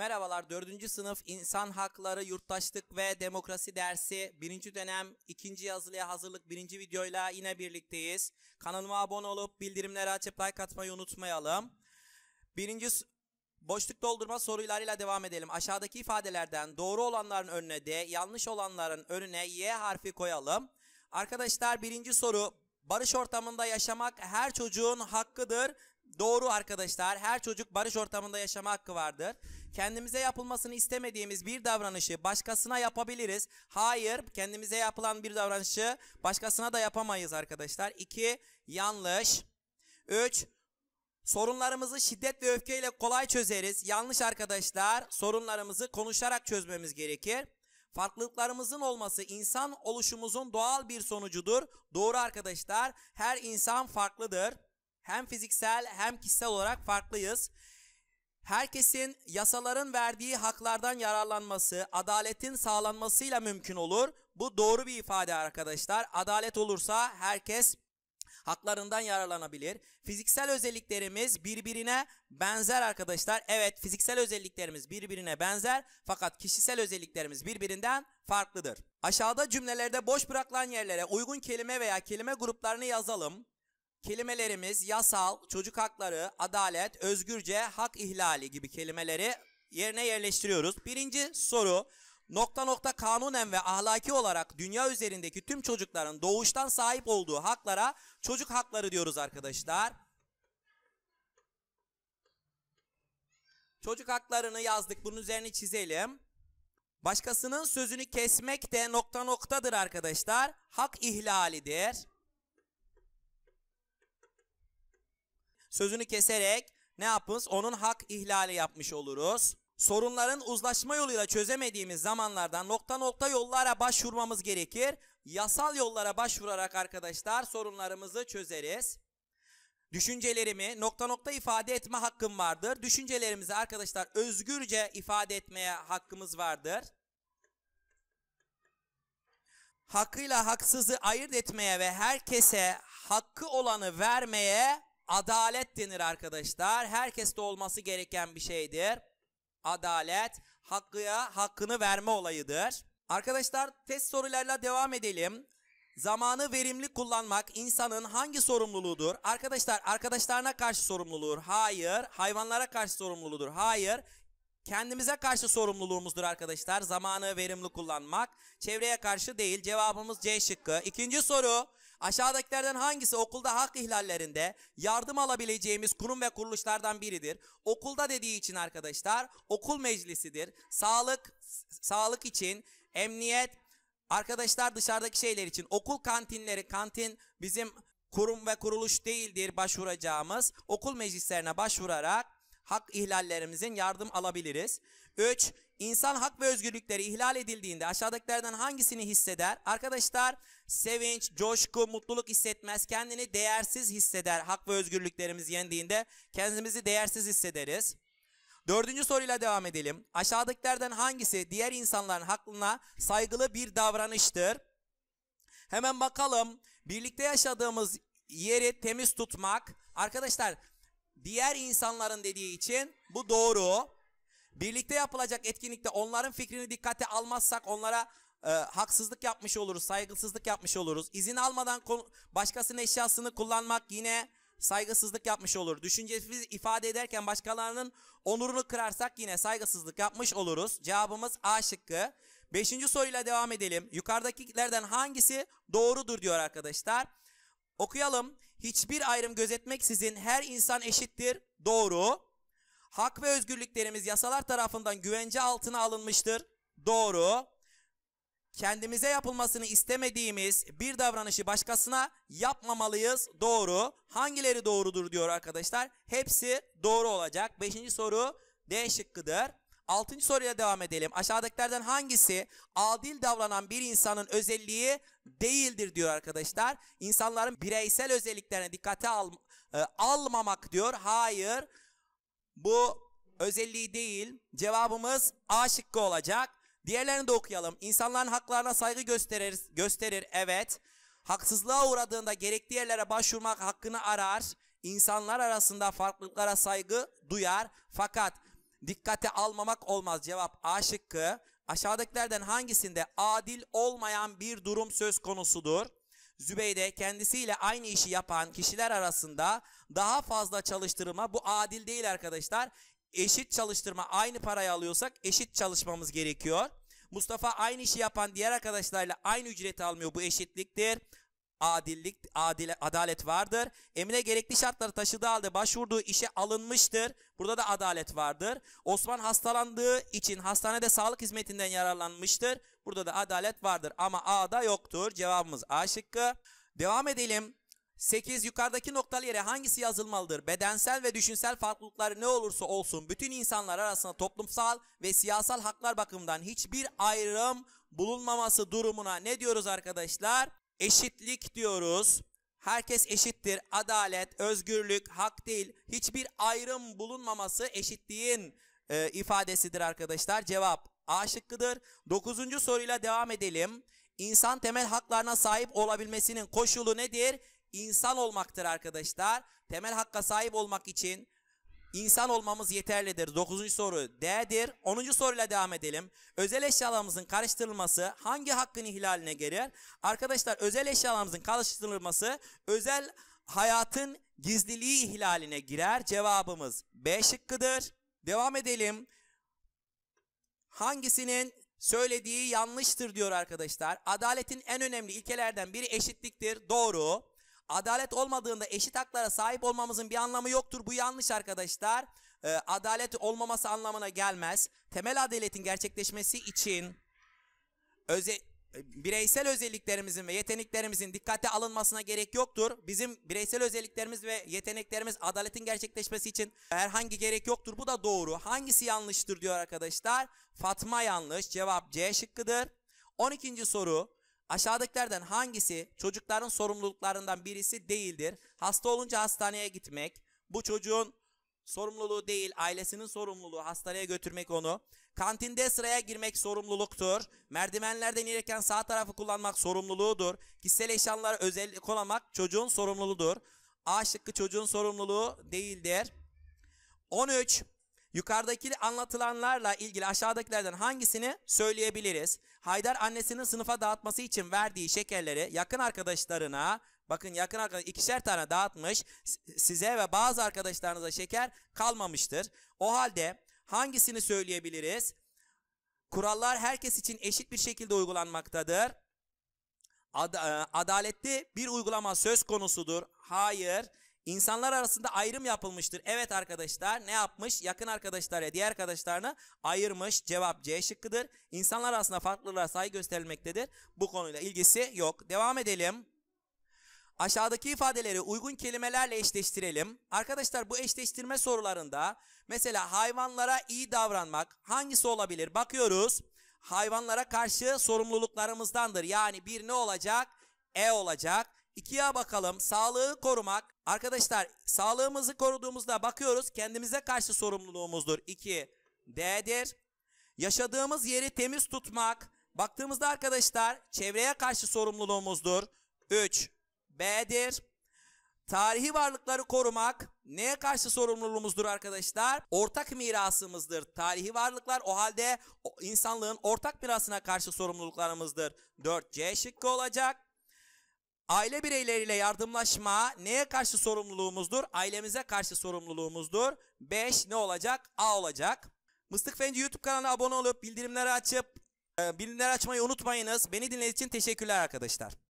Merhabalar 4. sınıf İnsan Hakları, Yurttaşlık ve Demokrasi dersi 1. dönem 2. yazılıya hazırlık 1. videoyla yine birlikteyiz. Kanalıma abone olup bildirimleri açıp like atmayı unutmayalım. 1. Boşluk doldurma sorularıyla devam edelim. Aşağıdaki ifadelerden doğru olanların önüne D, yanlış olanların önüne Y harfi koyalım. Arkadaşlar 1. soru barış ortamında yaşamak her çocuğun hakkıdır. Doğru arkadaşlar her çocuk barış ortamında yaşama hakkı vardır. Kendimize yapılmasını istemediğimiz bir davranışı başkasına yapabiliriz. Hayır, kendimize yapılan bir davranışı başkasına da yapamayız arkadaşlar. 2. Yanlış. 3. Sorunlarımızı şiddet ve öfkeyle kolay çözeriz. Yanlış arkadaşlar. Sorunlarımızı konuşarak çözmemiz gerekir. Farklılıklarımızın olması insan oluşumuzun doğal bir sonucudur. Doğru arkadaşlar. Her insan farklıdır. Hem fiziksel hem kişisel olarak farklıyız herkesin yasaların verdiği haklardan yararlanması, adaletin sağlanmasıyla mümkün olur. Bu doğru bir ifade arkadaşlar. Adalet olursa herkes haklarından yararlanabilir. Fiziksel özelliklerimiz birbirine benzer arkadaşlar. Evet fiziksel özelliklerimiz birbirine benzer fakat kişisel özelliklerimiz birbirinden farklıdır. Aşağıda cümlelerde boş bırakılan yerlere uygun kelime veya kelime gruplarını yazalım kelimelerimiz yasal, çocuk hakları, adalet, özgürce, hak ihlali gibi kelimeleri yerine yerleştiriyoruz. Birinci soru nokta nokta kanunen ve ahlaki olarak dünya üzerindeki tüm çocukların doğuştan sahip olduğu haklara çocuk hakları diyoruz arkadaşlar. Çocuk haklarını yazdık. Bunun üzerine çizelim. Başkasının sözünü kesmek de nokta noktadır arkadaşlar. Hak ihlalidir. sözünü keserek ne yapız? Onun hak ihlali yapmış oluruz. Sorunların uzlaşma yoluyla çözemediğimiz zamanlardan nokta nokta yollara başvurmamız gerekir. Yasal yollara başvurarak arkadaşlar sorunlarımızı çözeriz. Düşüncelerimi nokta nokta ifade etme hakkım vardır. Düşüncelerimizi arkadaşlar özgürce ifade etmeye hakkımız vardır. Hakkıyla haksızı ayırt etmeye ve herkese hakkı olanı vermeye Adalet denir arkadaşlar. Herkeste olması gereken bir şeydir. Adalet hakkıya hakkını verme olayıdır. Arkadaşlar test sorularla devam edelim. Zamanı verimli kullanmak insanın hangi sorumluluğudur? Arkadaşlar arkadaşlarına karşı sorumluluğudur. Hayır. Hayvanlara karşı sorumluluğudur. Hayır. Kendimize karşı sorumluluğumuzdur arkadaşlar. Zamanı verimli kullanmak. Çevreye karşı değil. Cevabımız C şıkkı. İkinci soru. Aşağıdakilerden hangisi okulda hak ihlallerinde yardım alabileceğimiz kurum ve kuruluşlardan biridir? Okulda dediği için arkadaşlar okul meclisidir. Sağlık sağlık için, emniyet, arkadaşlar dışarıdaki şeyler için okul kantinleri, kantin bizim kurum ve kuruluş değildir başvuracağımız. Okul meclislerine başvurarak hak ihlallerimizin yardım alabiliriz. 3. İnsan hak ve özgürlükleri ihlal edildiğinde aşağıdakilerden hangisini hisseder? Arkadaşlar sevinç, coşku, mutluluk hissetmez. Kendini değersiz hisseder. Hak ve özgürlüklerimiz yendiğinde kendimizi değersiz hissederiz. Dördüncü soruyla devam edelim. Aşağıdakilerden hangisi diğer insanların hakkına saygılı bir davranıştır? Hemen bakalım. Birlikte yaşadığımız yeri temiz tutmak. Arkadaşlar diğer insanların dediği için bu doğru. Birlikte yapılacak etkinlikte onların fikrini dikkate almazsak onlara e, haksızlık yapmış oluruz, saygısızlık yapmış oluruz. İzin almadan başkasının eşyasını kullanmak yine saygısızlık yapmış olur. Düşüncemizi ifade ederken başkalarının onurunu kırarsak yine saygısızlık yapmış oluruz. Cevabımız A şıkkı. Beşinci soruyla devam edelim. Yukarıdakilerden hangisi doğrudur diyor arkadaşlar. Okuyalım hiçbir ayrım gözetmeksizin her insan eşittir. Doğru. Hak ve özgürlüklerimiz yasalar tarafından güvence altına alınmıştır. Doğru. Kendimize yapılmasını istemediğimiz bir davranışı başkasına yapmamalıyız. Doğru. Hangileri doğrudur diyor arkadaşlar. Hepsi doğru olacak. Beşinci soru D şıkkıdır. Altıncı soruya devam edelim. Aşağıdakilerden hangisi adil davranan bir insanın özelliği değildir diyor arkadaşlar. İnsanların bireysel özelliklerine dikkate al, e, almamak diyor. Hayır bu özelliği değil. Cevabımız A şıkkı olacak. Diğerlerini de okuyalım. İnsanların haklarına saygı gösterir. gösterir. Evet. Haksızlığa uğradığında gerekli yerlere başvurmak hakkını arar. İnsanlar arasında farklılıklara saygı duyar. Fakat dikkate almamak olmaz. Cevap A şıkkı. Aşağıdakilerden hangisinde adil olmayan bir durum söz konusudur? Zübeyde kendisiyle aynı işi yapan kişiler arasında daha fazla çalıştırma bu adil değil arkadaşlar. Eşit çalıştırma aynı parayı alıyorsak eşit çalışmamız gerekiyor. Mustafa aynı işi yapan diğer arkadaşlarla aynı ücreti almıyor bu eşitliktir adillik, adil, adalet vardır. Emine gerekli şartları taşıdığı halde başvurduğu işe alınmıştır. Burada da adalet vardır. Osman hastalandığı için hastanede sağlık hizmetinden yararlanmıştır. Burada da adalet vardır ama A'da yoktur. Cevabımız A şıkkı. Devam edelim. 8. Yukarıdaki noktalı yere hangisi yazılmalıdır? Bedensel ve düşünsel farklılıklar ne olursa olsun bütün insanlar arasında toplumsal ve siyasal haklar bakımından hiçbir ayrım bulunmaması durumuna ne diyoruz arkadaşlar? Eşitlik diyoruz. Herkes eşittir. Adalet, özgürlük, hak değil. Hiçbir ayrım bulunmaması eşitliğin e, ifadesidir arkadaşlar. Cevap A şıkkıdır. Dokuzuncu soruyla devam edelim. İnsan temel haklarına sahip olabilmesinin koşulu nedir? İnsan olmaktır arkadaşlar. Temel hakka sahip olmak için İnsan olmamız yeterlidir. Dokuzuncu soru D'dir. Onuncu soruyla devam edelim. Özel eşyalarımızın karıştırılması hangi hakkın ihlaline girer? Arkadaşlar özel eşyalarımızın karıştırılması özel hayatın gizliliği ihlaline girer. Cevabımız B şıkkıdır. Devam edelim. Hangisinin söylediği yanlıştır diyor arkadaşlar. Adaletin en önemli ilkelerden biri eşitliktir. Doğru. Adalet olmadığında eşit haklara sahip olmamızın bir anlamı yoktur. Bu yanlış arkadaşlar. E, adalet olmaması anlamına gelmez. Temel adaletin gerçekleşmesi için öze, bireysel özelliklerimizin ve yeteneklerimizin dikkate alınmasına gerek yoktur. Bizim bireysel özelliklerimiz ve yeteneklerimiz adaletin gerçekleşmesi için herhangi gerek yoktur. Bu da doğru. Hangisi yanlıştır diyor arkadaşlar. Fatma yanlış. Cevap C şıkkıdır. 12. soru. Aşağıdakilerden hangisi çocukların sorumluluklarından birisi değildir? Hasta olunca hastaneye gitmek, bu çocuğun sorumluluğu değil, ailesinin sorumluluğu, hastaneye götürmek onu. Kantinde sıraya girmek sorumluluktur. Merdivenlerden inerken sağ tarafı kullanmak sorumluluğudur. Kişisel eşyaları özellik olamak çocuğun sorumluluğudur. A şıkkı çocuğun sorumluluğu değildir. 13. Yukarıdaki anlatılanlarla ilgili aşağıdakilerden hangisini söyleyebiliriz? Haydar annesinin sınıfa dağıtması için verdiği şekerleri yakın arkadaşlarına, bakın yakın arkadaş ikişer tane dağıtmış, size ve bazı arkadaşlarınıza şeker kalmamıştır. O halde hangisini söyleyebiliriz? Kurallar herkes için eşit bir şekilde uygulanmaktadır. Ad, e, adaletli bir uygulama söz konusudur. Hayır. İnsanlar arasında ayrım yapılmıştır. Evet arkadaşlar ne yapmış? Yakın arkadaşlar ya diğer arkadaşlarını ayırmış. Cevap C şıkkıdır. İnsanlar arasında farklılığa saygı gösterilmektedir. Bu konuyla ilgisi yok. Devam edelim. Aşağıdaki ifadeleri uygun kelimelerle eşleştirelim. Arkadaşlar bu eşleştirme sorularında mesela hayvanlara iyi davranmak hangisi olabilir? Bakıyoruz. Hayvanlara karşı sorumluluklarımızdandır. Yani bir ne olacak? E olacak. İkiye bakalım. Sağlığı korumak Arkadaşlar sağlığımızı koruduğumuzda bakıyoruz kendimize karşı sorumluluğumuzdur. 2. D'dir. Yaşadığımız yeri temiz tutmak. Baktığımızda arkadaşlar çevreye karşı sorumluluğumuzdur. 3. B'dir. Tarihi varlıkları korumak neye karşı sorumluluğumuzdur arkadaşlar? Ortak mirasımızdır. Tarihi varlıklar o halde insanlığın ortak mirasına karşı sorumluluklarımızdır. 4. C şıkkı olacak. Aile bireyleriyle yardımlaşma neye karşı sorumluluğumuzdur? Ailemize karşı sorumluluğumuzdur. 5 ne olacak? A olacak. Mıstık Fenci YouTube kanalına abone olup bildirimleri açıp e, bildirimleri açmayı unutmayınız. Beni dinlediğiniz için teşekkürler arkadaşlar.